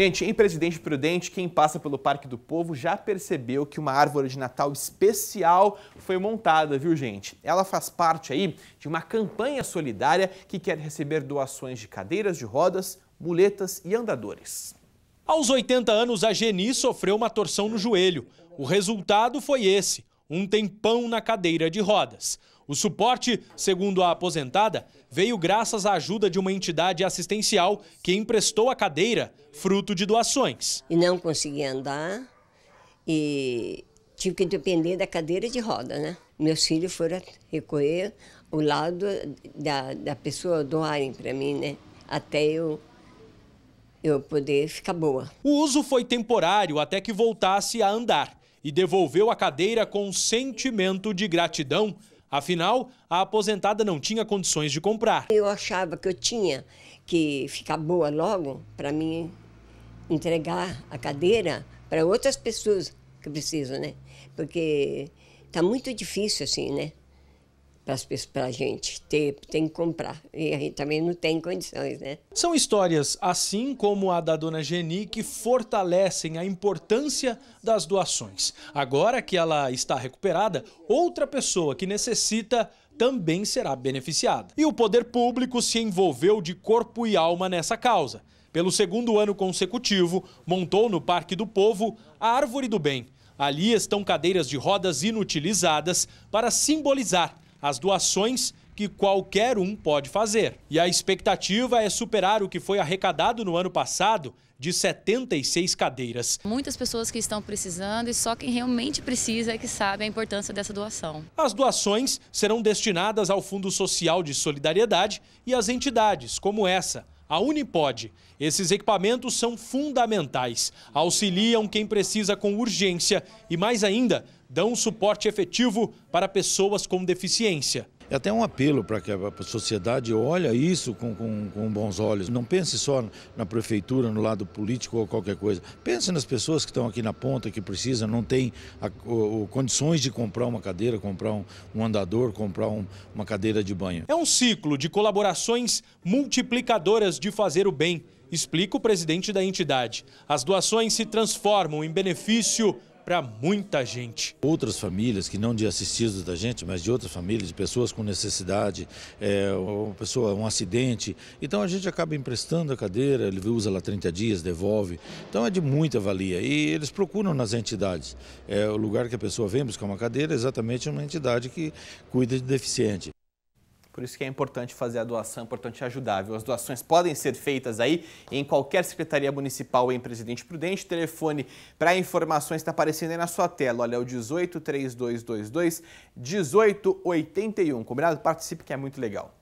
Gente, em Presidente Prudente, quem passa pelo Parque do Povo já percebeu que uma árvore de Natal especial foi montada, viu, gente? Ela faz parte aí de uma campanha solidária que quer receber doações de cadeiras de rodas, muletas e andadores. Aos 80 anos, a Geni sofreu uma torção no joelho. O resultado foi esse: um tempão na cadeira de rodas. O suporte, segundo a aposentada, veio graças à ajuda de uma entidade assistencial que emprestou a cadeira, fruto de doações. E não consegui andar e tive que depender da cadeira de roda, né? Meus filhos foram recorrer o lado da, da pessoa doarem para mim, né? Até eu eu poder ficar boa. O uso foi temporário até que voltasse a andar e devolveu a cadeira com um sentimento de gratidão Afinal, a aposentada não tinha condições de comprar. Eu achava que eu tinha que ficar boa logo para mim entregar a cadeira para outras pessoas que precisam, né? Porque está muito difícil assim, né? para a gente ter, tem que comprar. E a gente também não tem condições, né? São histórias assim como a da dona Geni que fortalecem a importância das doações. Agora que ela está recuperada, outra pessoa que necessita também será beneficiada. E o poder público se envolveu de corpo e alma nessa causa. Pelo segundo ano consecutivo, montou no Parque do Povo a Árvore do Bem. Ali estão cadeiras de rodas inutilizadas para simbolizar as doações que qualquer um pode fazer. E a expectativa é superar o que foi arrecadado no ano passado de 76 cadeiras. Muitas pessoas que estão precisando e só quem realmente precisa é que sabe a importância dessa doação. As doações serão destinadas ao Fundo Social de Solidariedade e às entidades como essa, a Unipod. Esses equipamentos são fundamentais, auxiliam quem precisa com urgência e, mais ainda, dão suporte efetivo para pessoas com deficiência. É até um apelo para que a sociedade olhe isso com, com, com, bons olhos. Não pense só na prefeitura, no lado político ou qualquer coisa. Pense nas pessoas que estão aqui na ponta, que precisam, não têm condições de comprar uma cadeira, comprar um, um andador, comprar um, uma cadeira de banho. É um ciclo de colaborações multiplicadoras de fazer o bem, explica o presidente da entidade. As doações se transformam em benefício para muita gente. Outras famílias, que não de assistidos da gente, mas de outras famílias, de pessoas com necessidade, é, uma pessoa, um acidente. Então a gente acaba emprestando a cadeira, ele usa lá 30 dias, devolve. Então é de muita valia. E eles procuram nas entidades. É, o lugar que a pessoa vem buscar uma cadeira é exatamente uma entidade que cuida de deficiente. Por isso que é importante fazer a doação, é importante ajudar. Viu? As doações podem ser feitas aí em qualquer secretaria municipal em Presidente Prudente. O telefone para informações está aparecendo aí na sua tela. Olha, é o 18 3222 1881. Combinado? Participe que é muito legal.